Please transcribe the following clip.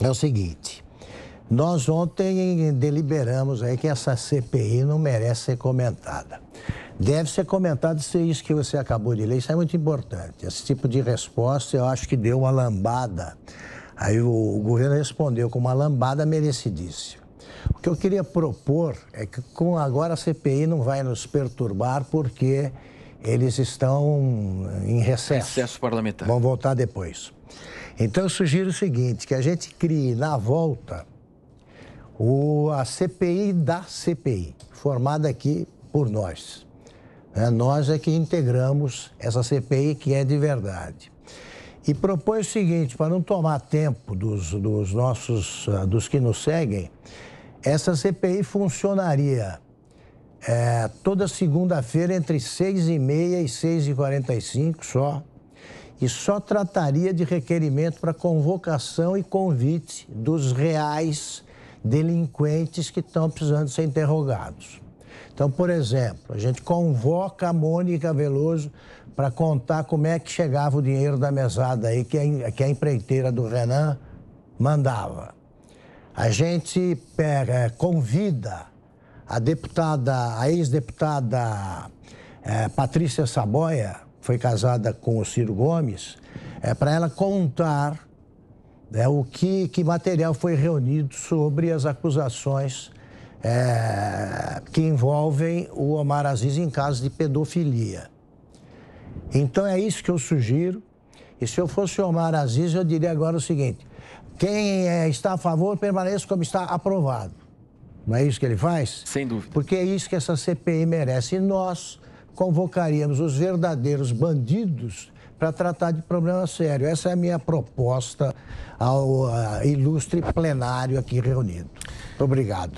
é o seguinte. Nós ontem deliberamos aí que essa CPI não merece ser comentada. Deve ser comentado se é isso que você acabou de ler, isso é muito importante. Esse tipo de resposta eu acho que deu uma lambada. Aí o governo respondeu com uma lambada merecidíssima. O que eu queria propor é que com agora a CPI não vai nos perturbar porque eles estão em recesso. Recesso parlamentar. Vão voltar depois. Então eu sugiro o seguinte, que a gente crie na volta o, a CPI da CPI, formada aqui por nós. É, nós é que integramos essa CPI que é de verdade. E propõe o seguinte, para não tomar tempo dos, dos nossos, ah, dos que nos seguem, essa CPI funcionaria é, toda segunda-feira entre 6 e meia e 6 e 45 só, e só trataria de requerimento para convocação e convite dos reais delinquentes que estão precisando ser interrogados. Então, por exemplo, a gente convoca a Mônica Veloso para contar como é que chegava o dinheiro da mesada aí que a, que a empreiteira do Renan mandava. A gente pega, é, convida a deputada, a ex-deputada é, Patrícia Saboia, foi casada com o Ciro Gomes, é para ela contar né, o que, que material foi reunido sobre as acusações é, que envolvem o Omar Aziz em casos de pedofilia. Então é isso que eu sugiro. E se eu fosse o Omar Aziz, eu diria agora o seguinte: quem é, está a favor permaneça como está aprovado. Não é isso que ele faz? Sem dúvida. Porque é isso que essa CPI merece. E nós, convocaríamos os verdadeiros bandidos para tratar de problema sério. Essa é a minha proposta ao ah, ilustre plenário aqui reunido. obrigado.